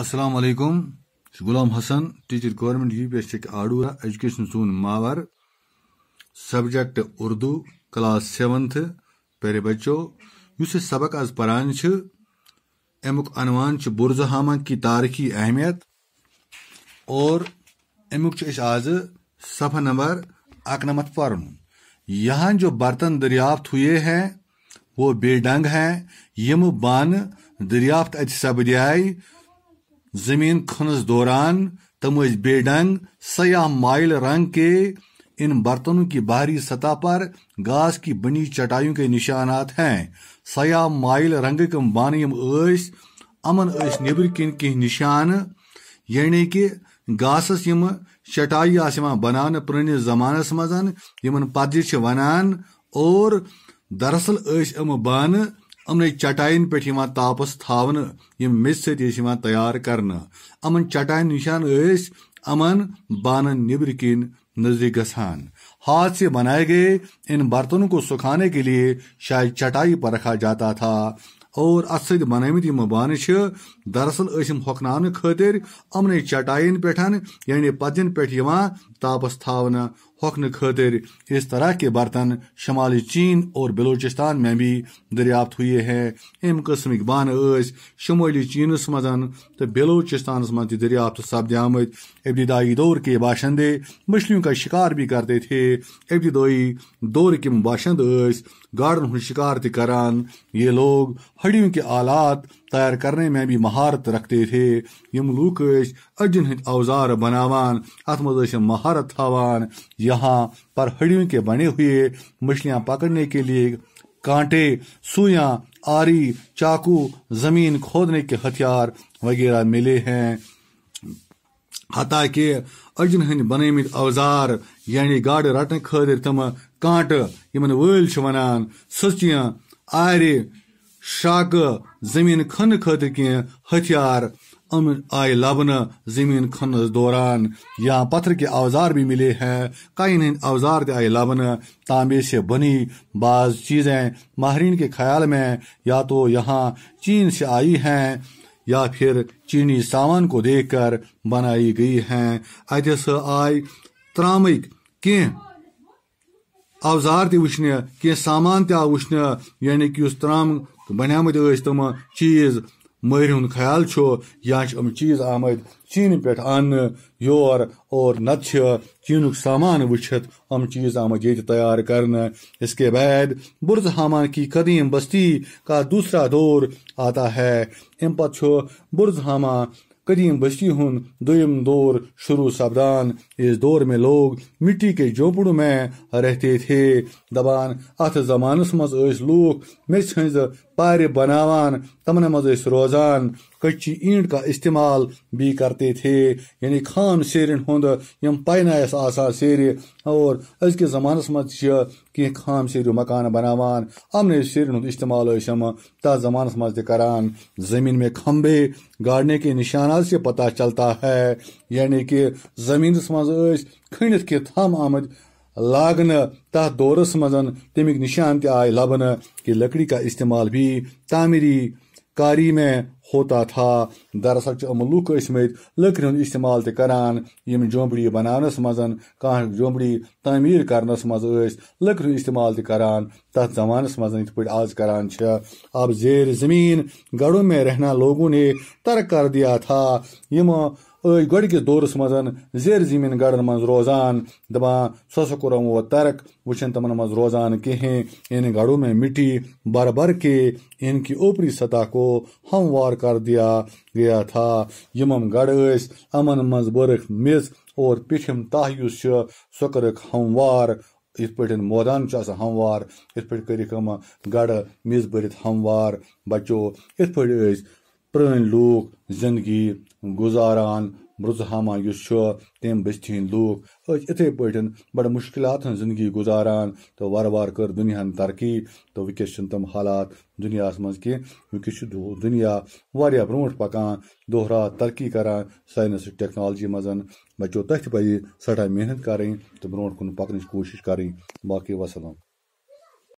अस्सलाम वालेकुम Ghulam Hasan teacher government U P S Adura education सून मावर सब्जेक्ट उर्दू क्लास सेवन्थ पेरे बच्चो इस सबक आज परान अमुक अनवान बुरजहामा की तारीखी अहमियत और अमुक आज सफ़ा नंबर अकनमत पर यहाँ जो बर्तन दरियाफ्त हुए हैं वो बेडंग हैं यम बान दरियाफ्त अच सबजाई जमीन खनस दौरान तम बे डंग सयाह माइल रंग के इन बर्तनों की बाहरी सतह पर घास की बनी चटाइयों के निशानात हैं सयाह माइल रंग कम बान अमन नबर किन निशान यानी कि घास यम चटाई बनान पुरान जमानस मज यमन पदज वनान और दरअसल अम बान अमने चटाइन पे तापस थावन यम मेज सत तैयार कर अमन चटाइन निशान अमन बानन निबर किन नजदीक गसान हाथ से बनाए गए इन बर्तनों को सुखाने के लिए शायद चटाई पर रखा जाता था और अत सनमित यम बान दरअसल ऐसम होकान खतर अमन चटाइन पे यानी पदन पे तापस थावन हकन खातिर इस तरह के बर्तन शुमाली चीन और बलूचिस्तान में भी दरियाफ्त हुए हैं अम कस्म बान शमाली चीनस मजन तो बलूचिस्तान मज दरियाफ्त सपदाम इब्तदाई दौर के बाशंदे मछलियों का शिकार भी करते थे इब्तदाई दौर के बाशंद गाड़न शिकार तरान ये लोग हड्डियों के आलात तैयार करने में भी महारत रखते थे यम लूक अजन हंद अवजार बनावान अथ मज महारत थवान यहाँ पर हड़ियों के बने हुए मछलियाँ पकड़ने के लिए कांटे सुया आरी चाकू जमीन खोदने के हथियार वगैरह मिले हैं हता कि अजन हंद बनमित अवजार यानी गाड़ रटने खर तम कांट इन वल वनान सचियाँ आर शाक जमीन खन खत कह हथियार आए लबन जमीन खन दौरान या पत्थर के औजार भी मिले हैं कई हिंद औजार आए लबन तांबे से बनी बाज चीज़ें माहरीन के ख्याल में या तो यहाँ चीन से आई हैं या फिर चीनी सामान को देखकर बनाई गई हैं अतस आय त्रामिक कह अवजार त कह सामान त आव यानी कि उस त्राम تہٕ بَنیٛامٕتۍ ٲسۍ تِمہٕ چیٖز مٔرۍ ہُنٛد خیال چھُ یا چھِ یِم چیٖز آمٕتۍ چیٖنہٕ پٮ۪ٹھ اَننہٕ یور اور نَتہٕ چھِ چیٖنُک سامان وٕچھِتھ یِم چیٖز آمٕتۍ ییٚتہِ تیار کرنہٕ اس کے بعد بُرز حامان کی قدیم بستی کا دوٗسرا دور آتا ہے اَمہِ پتہٕ چھُ بُرز حاما قدیم बस्ती हूँ दोयम दौर शुरू सपदान इस दौर में लोग मिट्टी के झोपड़ों में रहते थे दबान अथ जमानस मज लूख मिर्च हज पारे बनावान तमन मज रोजान कच्ची ईंट का इस्तेमाल भी करते थे यानी खान सेरन हुंद यम पाइनास आसा सेर और अजक जमानस मज कह खाम सेर मकान बनावान अमन सेरन हुद इस्तेमाल हम तथ जमानस मज करान जमीन में खम्बे गाड़ने के निशाना से पता चलता है यानी कि जमीनस मज खनित के थम आमद लागन तथ दौरस मज तमिक निशान त आए लबन कि लकड़ी का इस्तेमाल भी तामीरी कारी में ہوتا تھا دراصل ام لوک ٲسمٕتۍ لٔکرِ ہُنٛد استعمال تہِ کران یِم جومبڑی بناونس منٛز کانٛہہ جومبڑی تعمیٖر کرنس منٛز ٲسۍ لٔکرِ ہُنٛد استعمال تہِ کران تتھ زمانس منٛز یِتھ پٲٹھۍ آز کران چھِ اب زیر زٔمیٖن گڑو مےٚ رہنا لوگو نے ترک کر دیا تھا یِمہٕ ٲسۍ گۄڈٕنِکِس دورس منٛز زیر زٔمیٖن گڑن منٛز روزان دَپان سُہ ہسا کوٚر یِمو ترک وۄنۍ چھِنہٕ تِمن منٛز روزان کِہیٖنۍ اِن گڑو مےٚ مِٹی بر بر کے اِن کہِ اوپری سطح کو ہموار पार कर दिया गया था यम गढ़ अमन मज ब मिस और पिठम तह युस सो कर हमवार इथ पे मैदान हमवार इथ पे कर गड़ मिस बरत हमवार बचो इथ पे پرٲنۍ لوٗکھ زِندگی گُزاران مُرزٕہامہ یُس چھُ تٔمۍ بٔستی ہِنٛدۍ لوٗکھ ٲسۍ یِتھَے پٲٹھۍ بَڑٕ مُشکِلات ہٕنٛز زِندگی گُزاران تہٕ وارٕ وارٕ کٔر دُنیاہَن ترقی تہٕ وٕنۍکٮ۪س چھِنہٕ تِم حالات دُنیاہَس منٛز کینٛہہ وٕنۍکٮ۪س چھُ دُنیا واریاہ برٛونٛٹھ پَکان دۄہ رات ترقی کَران ساینَس تہٕ ٹیکنالجی منٛز بَچو تۄہہِ تہِ پَزِ سٮ۪ٹھاہ محنت کَرٕنۍ تہٕ برٛونٛٹھ کُن پَکنٕچ کوٗشِش کَرٕنۍ باقٕے وَسلام